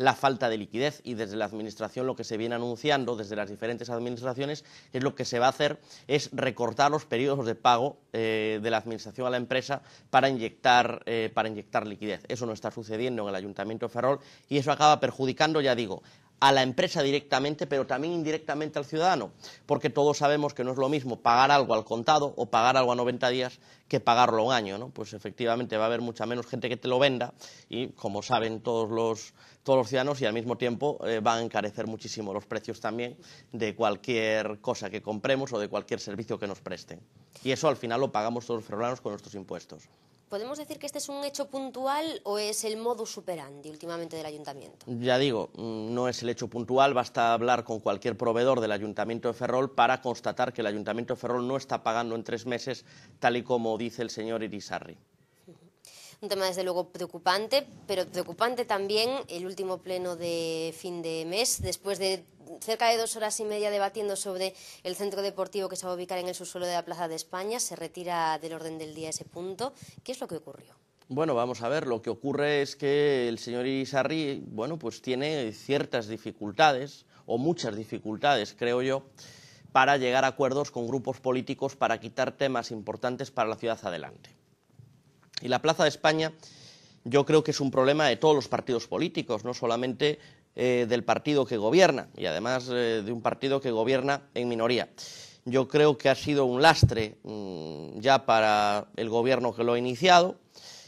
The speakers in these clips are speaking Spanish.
la falta de liquidez y desde la Administración lo que se viene anunciando, desde las diferentes Administraciones, es lo que se va a hacer es recortar los periodos de pago eh, de la Administración a la empresa para inyectar, eh, para inyectar liquidez. Eso no está sucediendo en el Ayuntamiento de Ferrol y eso acaba perjudicando, ya digo, a la empresa directamente, pero también indirectamente al ciudadano, porque todos sabemos que no es lo mismo pagar algo al contado o pagar algo a 90 días que pagarlo un año, ¿no? Pues efectivamente va a haber mucha menos gente que te lo venda y, como saben todos los, todos los ciudadanos, y al mismo tiempo eh, va van a encarecer muchísimo los precios también de cualquier cosa que compremos o de cualquier servicio que nos presten. Y eso al final lo pagamos todos los ferroviarios con nuestros impuestos. ¿Podemos decir que este es un hecho puntual o es el modus operandi últimamente del ayuntamiento? Ya digo, mm, no es el hecho puntual, basta hablar con cualquier proveedor del ayuntamiento de Ferrol para constatar que el ayuntamiento de Ferrol no está pagando en tres meses, tal y como dice el señor Irisarri. un tema desde luego preocupante, pero preocupante también el último pleno de fin de mes, después de cerca de dos horas y media debatiendo sobre el centro deportivo que se va a ubicar en el subsuelo de la Plaza de España. Se retira del orden del día ese punto. ¿Qué es lo que ocurrió? Bueno, vamos a ver, lo que ocurre es que el señor Isarri, bueno, pues tiene ciertas dificultades, o muchas dificultades, creo yo, para llegar a acuerdos con grupos políticos para quitar temas importantes para la ciudad adelante. Y la Plaza de España yo creo que es un problema de todos los partidos políticos, no solamente eh, del partido que gobierna y además eh, de un partido que gobierna en minoría. Yo creo que ha sido un lastre mm, ya para el gobierno que lo ha iniciado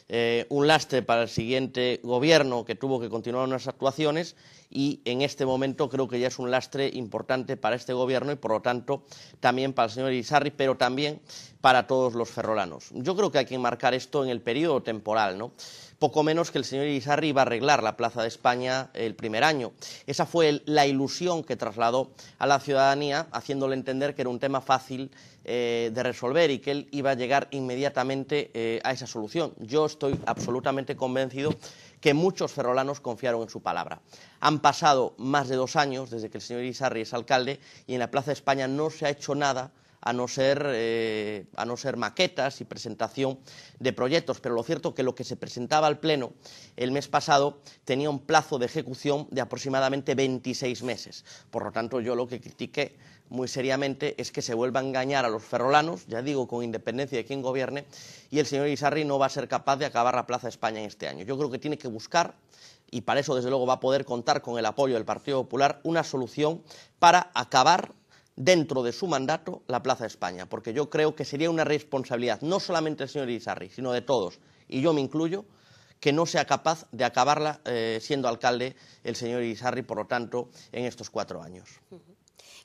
eh, un lastre para el siguiente gobierno que tuvo que continuar unas actuaciones y en este momento creo que ya es un lastre importante para este gobierno y por lo tanto también para el señor Irizarri, pero también para todos los ferrolanos. Yo creo que hay que enmarcar esto en el periodo temporal, ¿no? Poco menos que el señor Irizarri iba a arreglar la Plaza de España el primer año. Esa fue la ilusión que trasladó a la ciudadanía, haciéndole entender que era un tema fácil eh, de resolver y que él iba a llegar inmediatamente eh, a esa solución. Yo estoy absolutamente convencido que muchos ferrolanos confiaron en su palabra. Han pasado más de dos años desde que el señor Isarri es alcalde y en la Plaza de España no se ha hecho nada eh, a no ser, maquetas y presentación de proyectos. Pero lo cierto es que lo que se presentaba al Pleno el mes pasado tenía un plazo de ejecución de aproximadamente 26 meses. Por lo tanto, yo lo que critiqué muy seriamente es que se vuelva a engañar a los ferrolanos, ya digo, con independencia de quién gobierne, y el señor Isarri no va a ser capaz de acabar la Plaza España en este año. Yo creo que tiene que buscar y para eso, desde luego, va a poder contar con el apoyo del Partido Popular, una solución para acabar dentro de su mandato la Plaza de España, porque yo creo que sería una responsabilidad, no solamente del señor Izarri, sino de todos, y yo me incluyo, que no sea capaz de acabarla eh, siendo alcalde el señor Izarri, por lo tanto, en estos cuatro años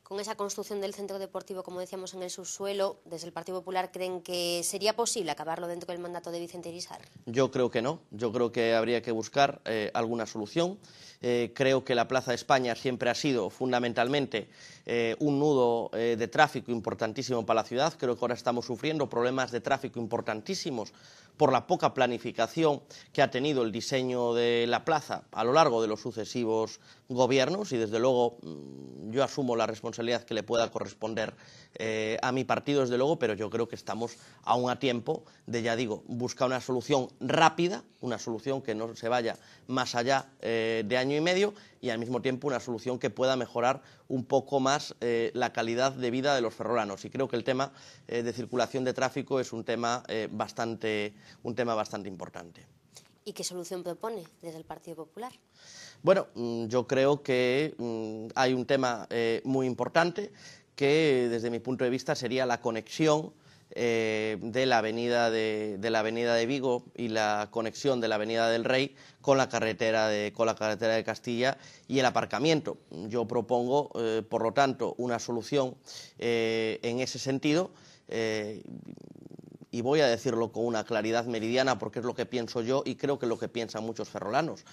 con esa construcción del centro deportivo, como decíamos, en el subsuelo, desde el Partido Popular, ¿creen que sería posible acabarlo dentro del mandato de Vicente Irizar? Yo creo que no. Yo creo que habría que buscar eh, alguna solución. Eh, creo que la Plaza de España siempre ha sido fundamentalmente eh, un nudo de tráfico importantísimo para la ciudad. Creo que ahora estamos sufriendo problemas de tráfico importantísimos por la poca planificación que ha tenido el diseño de la plaza a lo largo de los sucesivos gobiernos y desde luego mm, yo asumo la responsabilidad que le pueda corresponder eh, a mi partido desde luego, pero yo creo que estamos aún a tiempo de, ya digo, buscar una solución rápida, una solución que no se vaya más allá eh, de año y medio y al mismo tiempo una solución que pueda mejorar un poco más eh, la calidad de vida de los ferrolanos. Y creo que el tema de circulación de tráfico es un tema bastante un tema bastante importante. ¿Y qué solución propone desde el Partido Popular? Bueno, mm, yo creo que mm, hay un tema eh, muy importante que desde mi punto de vista sería la conexión eh, de, la avenida de, la avenida de Vigo y la conexión de la avenida del Rey con la carretera de, con la carretera de Castilla y el aparcamiento. Yo propongo, eh, por lo tanto, una solución en ese sentido y voy a decirlo con una claridad meridiana porque es lo que pienso yo y creo que es lo que piensan muchos ferrolanos.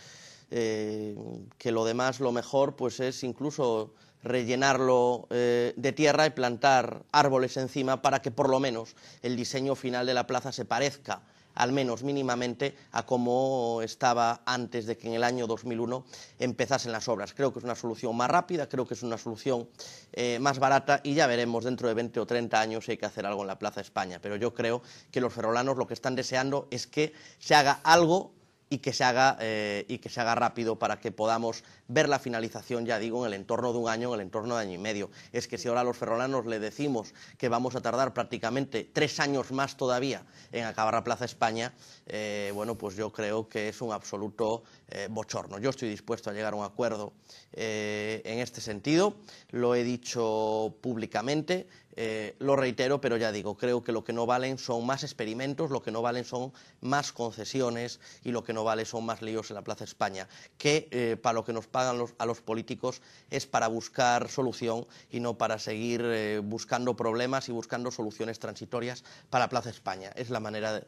Eh, que lo demás lo mejor pues es incluso rellenarlo eh, de tierra y plantar árboles encima para que por lo menos el diseño final de la plaza se parezca al menos mínimamente a como estaba antes de que en el año 2001 empezasen las obras. Creo que es una solución más rápida, creo que es una solución eh, más barata y ya veremos dentro de 20 o 30 años si hay que hacer algo en la Plaza España. Pero yo creo que los ferrolanos lo que están deseando es que se haga algo y que se haga, eh, y que se haga rápido para que podamos ver la finalización, ya digo, en el entorno de un año, en el entorno de año y medio. Es que si ahora a los ferrolanos le decimos que vamos a tardar prácticamente tres años más todavía en acabar la Plaza España, eh, bueno, pues yo creo que es un absoluto eh, bochorno. Yo estoy dispuesto a llegar a un acuerdo en este sentido, lo he dicho públicamente, eh, lo reitero, pero ya digo, creo que lo que no valen son más experimentos, lo que no valen son más concesiones y lo que no vale son más líos en la Plaza España, que eh, para lo que nos pagan a los políticos es para buscar solución y no para seguir eh, buscando problemas y buscando soluciones transitorias para Plaza España. Es la manera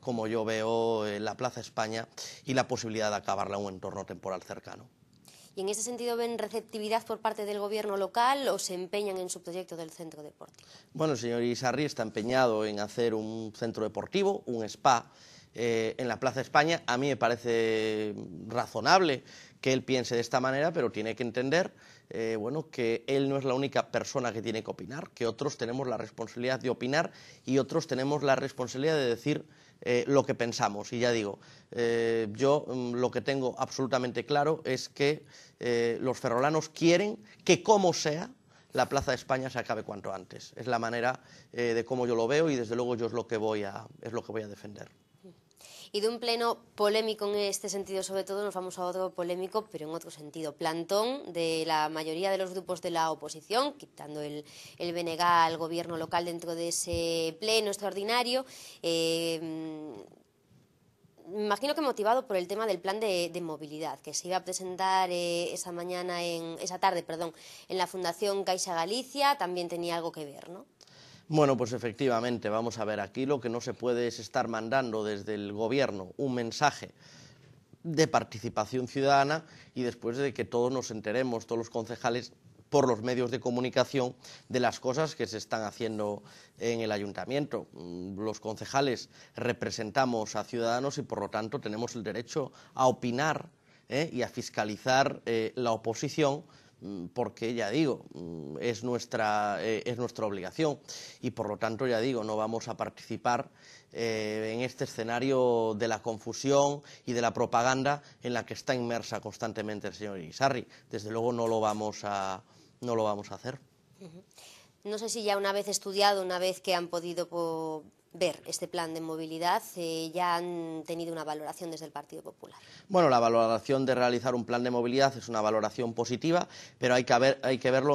como yo veo la Plaza España y la posibilidad de acabarla en un entorno temporal cercano. ¿Y en ese sentido ven receptividad por parte del gobierno local o se empeñan en su proyecto del centro deportivo? Bueno, el señor Isarri está empeñado en hacer un centro deportivo, un spa, eh, en la Plaza España. A mí me parece razonable que él piense de esta manera, pero tiene que entender eh, que él no es la única persona que tiene que opinar, que otros tenemos la responsabilidad de opinar y otros tenemos la responsabilidad de decir eh, lo que pensamos. Y ya digo, eh, yo mm, lo que tengo absolutamente claro es que eh, los ferrolanos quieren que como sea la Plaza de España se acabe cuanto antes. Es la manera de cómo yo lo veo y desde luego yo es es lo que voy a defender. Y de un pleno polémico en este sentido, sobre todo, nos vamos a otro polémico, pero en otro sentido. Plantón de la mayoría de los grupos de la oposición, quitando el, el BNG al gobierno local dentro de ese pleno extraordinario. Eh, mm, imagino que motivado por el tema del plan de, movilidad que se iba a presentar eh, esa mañana en esa tarde perdón en la fundación Caixa Galicia también tenía algo que ver no bueno, pues efectivamente, vamos a ver, aquí lo que no se puede es estar mandando desde el gobierno un mensaje de participación ciudadana y después de que todos nos enteremos, todos los concejales, por los medios de comunicación de las cosas que se están haciendo en el ayuntamiento. Mm, los concejales representamos a ciudadanos y por lo tanto tenemos el derecho a opinar ¿eh? y a fiscalizar eh, la oposición Mm, porque ya digo, mm, es nuestra, eh, es nuestra obligación y por lo tanto ya digo, no vamos a participar eh, en este escenario de la confusión y de la propaganda en la que está inmersa constantemente el señor Isarri. Desde luego no lo vamos a, no lo vamos a hacer. No sé si ya una vez estudiado, una vez que han podido ver este plan de movilidad? Eh, ya han tenido una valoración desde el Partido Popular. Bueno, la valoración de realizar un plan de movilidad es una valoración positiva, pero hay que, hay que verlo